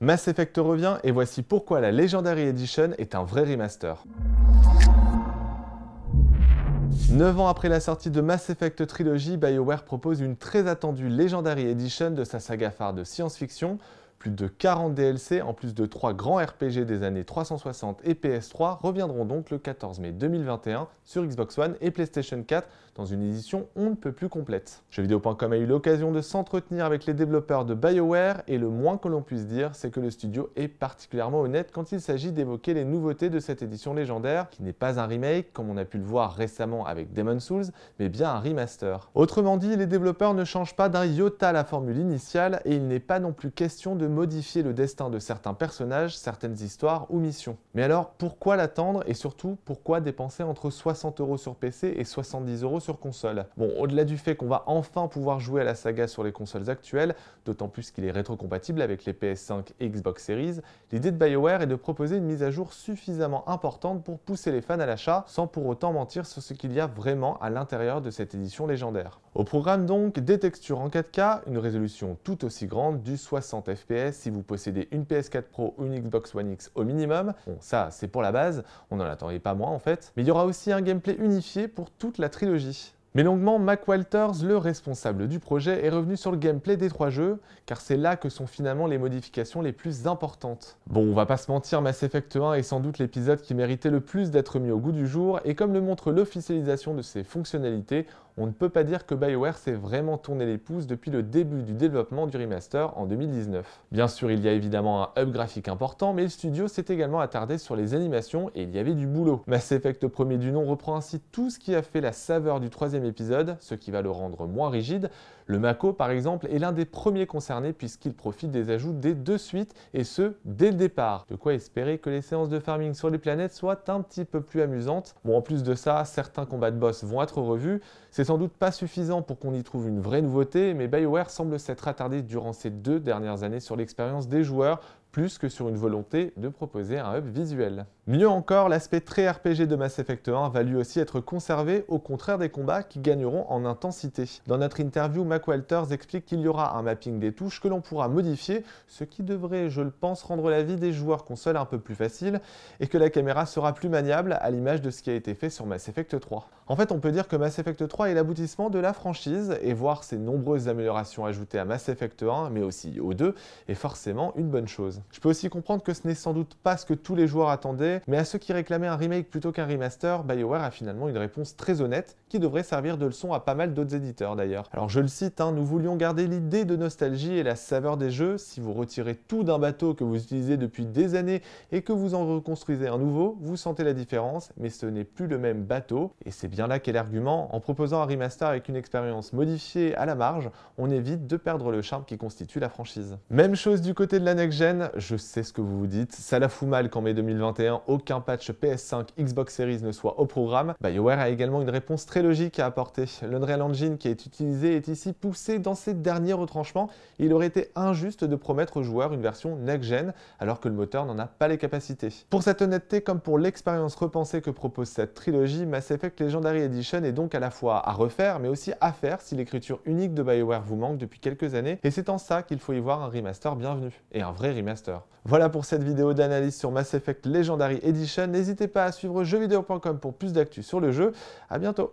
Mass Effect revient et voici pourquoi la Legendary Edition est un vrai remaster. 9 ans après la sortie de Mass Effect Trilogy, BioWare propose une très attendue Legendary Edition de sa saga phare de science-fiction, plus de 40 DLC en plus de trois grands RPG des années 360 et PS3 reviendront donc le 14 mai 2021 sur Xbox One et PlayStation 4 dans une édition on ne peut plus complète. Jeuxvideo.com a eu l'occasion de s'entretenir avec les développeurs de BioWare et le moins que l'on puisse dire c'est que le studio est particulièrement honnête quand il s'agit d'évoquer les nouveautés de cette édition légendaire qui n'est pas un remake comme on a pu le voir récemment avec Demon's Souls mais bien un remaster. Autrement dit, les développeurs ne changent pas d'un iota la formule initiale et il n'est pas non plus question de modifier le destin de certains personnages, certaines histoires ou missions. Mais alors, pourquoi l'attendre et surtout, pourquoi dépenser entre 60 euros sur PC et 70 euros sur console Bon, au-delà du fait qu'on va enfin pouvoir jouer à la saga sur les consoles actuelles, d'autant plus qu'il est rétrocompatible avec les PS5 et Xbox Series, l'idée de BioWare est de proposer une mise à jour suffisamment importante pour pousser les fans à l'achat, sans pour autant mentir sur ce qu'il y a vraiment à l'intérieur de cette édition légendaire. Au programme donc, des textures en 4K, une résolution tout aussi grande du 60 fps si vous possédez une PS4 Pro ou une Xbox One X au minimum. Bon, ça, c'est pour la base, on n'en attendait pas moins en fait. Mais il y aura aussi un gameplay unifié pour toute la trilogie. Mais longuement, Mac Walters, le responsable du projet, est revenu sur le gameplay des trois jeux, car c'est là que sont finalement les modifications les plus importantes. Bon, on va pas se mentir, Mass Effect 1 est sans doute l'épisode qui méritait le plus d'être mis au goût du jour, et comme le montre l'officialisation de ses fonctionnalités, on ne peut pas dire que BioWare s'est vraiment tourné les pouces depuis le début du développement du remaster en 2019. Bien sûr, il y a évidemment un hub graphique important, mais le studio s'est également attardé sur les animations et il y avait du boulot. Mass Effect premier du nom reprend ainsi tout ce qui a fait la saveur du troisième épisode, ce qui va le rendre moins rigide. Le Mako, par exemple, est l'un des premiers concernés puisqu'il profite des ajouts des deux suites, et ce, dès le départ. De quoi espérer que les séances de farming sur les planètes soient un petit peu plus amusantes. Bon, en plus de ça, certains combats de boss vont être revus. C'est sans doute pas suffisant pour qu'on y trouve une vraie nouveauté, mais BioWare semble s'être attardé durant ces deux dernières années sur l'expérience des joueurs plus que sur une volonté de proposer un hub visuel. Mieux encore, l'aspect très RPG de Mass Effect 1 va lui aussi être conservé, au contraire des combats qui gagneront en intensité. Dans notre interview, Mac Walters explique qu'il y aura un mapping des touches que l'on pourra modifier, ce qui devrait, je le pense, rendre la vie des joueurs console un peu plus facile, et que la caméra sera plus maniable à l'image de ce qui a été fait sur Mass Effect 3. En fait, on peut dire que Mass Effect 3 est l'aboutissement de la franchise, et voir ces nombreuses améliorations ajoutées à Mass Effect 1, mais aussi au 2, est forcément une bonne chose. Je peux aussi comprendre que ce n'est sans doute pas ce que tous les joueurs attendaient, mais à ceux qui réclamaient un remake plutôt qu'un remaster, BioWare a finalement une réponse très honnête qui devrait servir de leçon à pas mal d'autres éditeurs d'ailleurs. Alors je le cite, hein, nous voulions garder l'idée de nostalgie et la saveur des jeux. Si vous retirez tout d'un bateau que vous utilisez depuis des années et que vous en reconstruisez un nouveau, vous sentez la différence, mais ce n'est plus le même bateau. Et c'est bien là qu'est l'argument. En proposant un remaster avec une expérience modifiée à la marge, on évite de perdre le charme qui constitue la franchise. Même chose du côté de la next-gen, je sais ce que vous vous dites, ça la fout mal qu'en mai 2021, aucun patch PS5, Xbox Series ne soit au programme, BioWare bah, a également une réponse très logique à apporter. L'Unreal Engine qui est utilisé est ici poussé dans ses derniers retranchements, il aurait été injuste de promettre aux joueurs une version next-gen, alors que le moteur n'en a pas les capacités. Pour cette honnêteté, comme pour l'expérience repensée que propose cette trilogie, Mass Effect Legendary Edition est donc à la fois à refaire, mais aussi à faire si l'écriture unique de BioWare vous manque depuis quelques années, et c'est en ça qu'il faut y voir un remaster bienvenu, et un vrai remaster voilà pour cette vidéo d'analyse sur Mass Effect Legendary Edition. N'hésitez pas à suivre jeuxvideo.com pour plus d'actu sur le jeu. A bientôt